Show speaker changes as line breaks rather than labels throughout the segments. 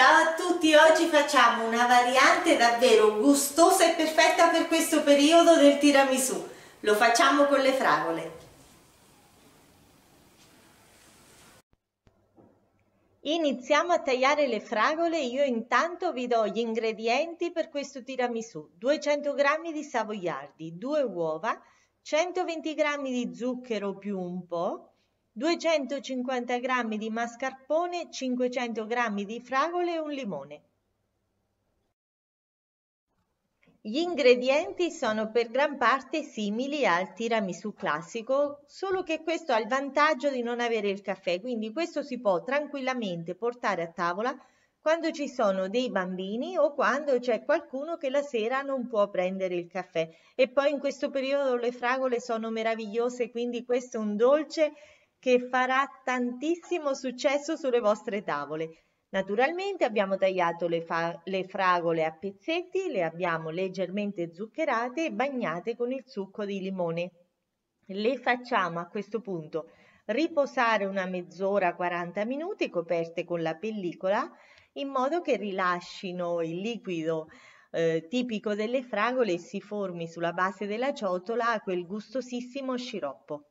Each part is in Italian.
Ciao a tutti, oggi facciamo una variante davvero gustosa e perfetta per questo periodo del tiramisù. Lo facciamo con le fragole. Iniziamo a tagliare le fragole, io intanto vi do gli ingredienti per questo tiramisù. 200 g di savoiardi, 2 uova, 120 g di zucchero più un po', 250 g di mascarpone, 500 g di fragole e un limone. Gli ingredienti sono per gran parte simili al tiramisù classico, solo che questo ha il vantaggio di non avere il caffè, quindi questo si può tranquillamente portare a tavola quando ci sono dei bambini o quando c'è qualcuno che la sera non può prendere il caffè. E poi in questo periodo le fragole sono meravigliose, quindi questo è un dolce che farà tantissimo successo sulle vostre tavole. Naturalmente abbiamo tagliato le, le, fragole a pezzetti, le abbiamo leggermente zuccherate e bagnate con il succo di limone. Le facciamo a questo punto riposare una mezz'ora 40 minuti coperte con la pellicola in modo che rilascino il liquido eh, tipico delle fragole e si formi sulla base della ciotola quel gustosissimo sciroppo.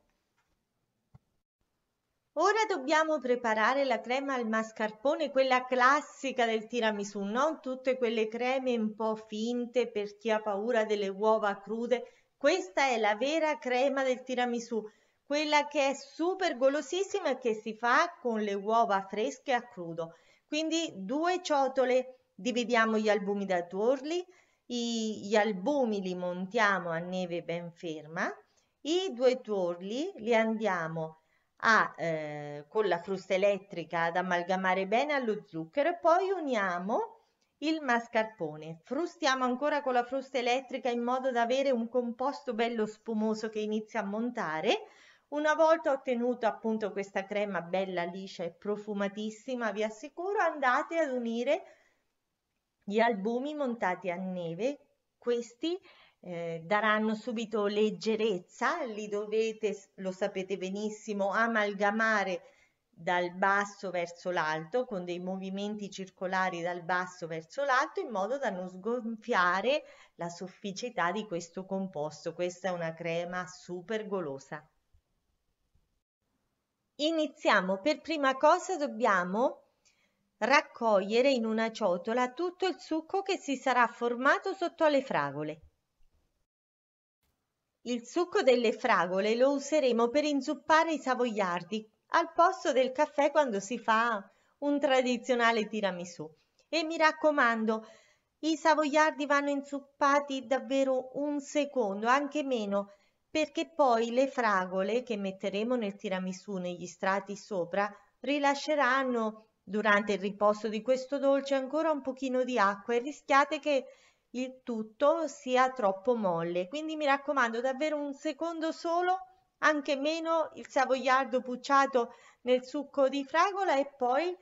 Ora dobbiamo preparare la crema al mascarpone, quella classica del tiramisù, non tutte quelle creme un po' finte per chi ha paura delle uova crude. Questa è la vera crema del tiramisù, quella che è super golosissima e che si fa con le uova fresche a crudo. Quindi due ciotole, dividiamo gli albumi da tuorli, gli albumi li montiamo a neve ben ferma, i due tuorli li andiamo a a, eh, con la frusta elettrica ad amalgamare bene allo zucchero e poi uniamo il mascarpone. Frustiamo ancora con la frusta elettrica in modo da avere un composto bello spumoso che inizia a montare. Una volta ottenuto appunto questa crema bella liscia e profumatissima, vi assicuro andate ad unire gli albumi montati a neve, questi eh, daranno subito leggerezza, li dovete, lo sapete benissimo, amalgamare dal basso verso l'alto con dei movimenti circolari dal basso verso l'alto in modo da non sgonfiare la sofficità di questo composto. Questa è una crema super golosa. Iniziamo, per prima cosa dobbiamo raccogliere in una ciotola tutto il succo che si sarà formato sotto alle fragole. Il succo delle fragole lo useremo per inzuppare i savoiardi al posto del caffè quando si fa un tradizionale tiramisù. E mi raccomando, i savoiardi vanno inzuppati davvero un secondo, anche meno, perché poi le fragole che metteremo nel tiramisù negli strati sopra rilasceranno durante il riposo di questo dolce ancora un pochino di acqua e rischiate che il tutto sia troppo molle. Quindi mi raccomando, davvero un secondo solo, anche meno il savoiardo pucciato nel succo di fragola e poi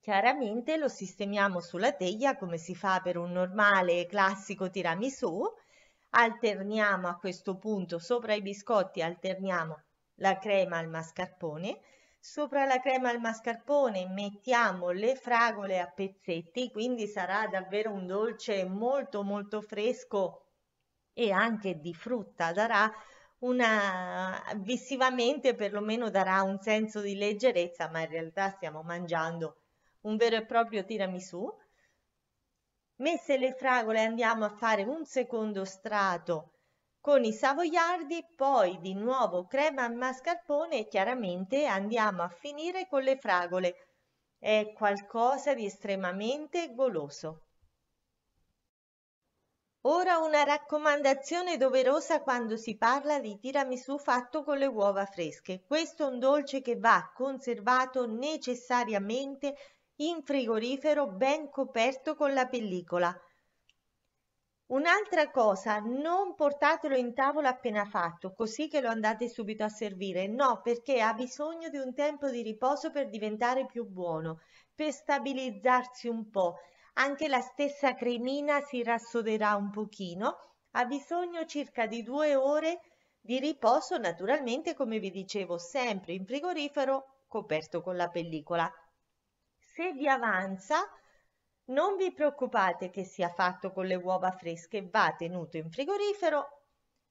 chiaramente lo sistemiamo sulla teglia come si fa per un normale classico tiramisù. Alterniamo a questo punto sopra i biscotti, alterniamo la crema al mascarpone Sopra la crema al mascarpone mettiamo le fragole a pezzetti, quindi sarà davvero un dolce molto molto fresco e anche di frutta, darà una visivamente perlomeno darà un senso di leggerezza, ma in realtà stiamo mangiando un vero e proprio tiramisù. Messe le fragole andiamo a fare un secondo strato con i savoiardi, poi di nuovo crema al mascarpone e chiaramente andiamo a finire con le fragole. È qualcosa di estremamente goloso. Ora una raccomandazione doverosa quando si parla di tiramisù fatto con le uova fresche. Questo è un dolce che va conservato necessariamente in frigorifero ben coperto con la pellicola. Un'altra cosa, non portatelo in tavola appena fatto, così che lo andate subito a servire. No, perché ha bisogno di un tempo di riposo per diventare più buono, per stabilizzarsi un po'. Anche la stessa cremina si rassoderà un pochino. Ha bisogno circa di due ore di riposo, naturalmente, come vi dicevo, sempre in frigorifero coperto con la pellicola. Se vi avanza, non vi preoccupate che sia fatto con le uova fresche, va tenuto in frigorifero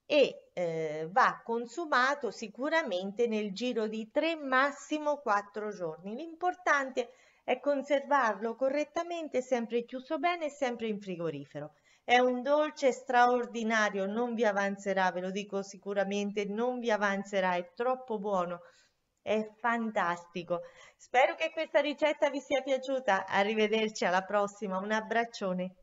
e eh, va consumato sicuramente nel giro di 3 massimo 4 giorni. L'importante è conservarlo correttamente, sempre chiuso bene e sempre in frigorifero. È un dolce straordinario, non vi avanzerà, ve lo dico sicuramente, non vi avanzerà, è troppo buono è fantastico. Spero che questa ricetta vi sia piaciuta. Arrivederci alla prossima. Un abbraccione.